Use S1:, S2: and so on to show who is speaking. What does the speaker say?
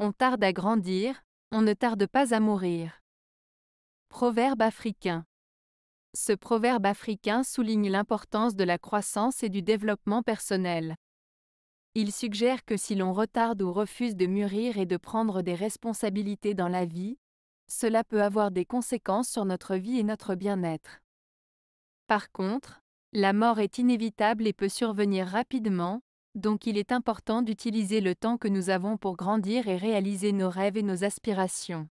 S1: On tarde à grandir, on ne tarde pas à mourir. Proverbe africain. Ce proverbe africain souligne l'importance de la croissance et du développement personnel. Il suggère que si l'on retarde ou refuse de mûrir et de prendre des responsabilités dans la vie, cela peut avoir des conséquences sur notre vie et notre bien-être. Par contre, la mort est inévitable et peut survenir rapidement, donc il est important d'utiliser le temps que nous avons pour grandir et réaliser nos rêves et nos aspirations.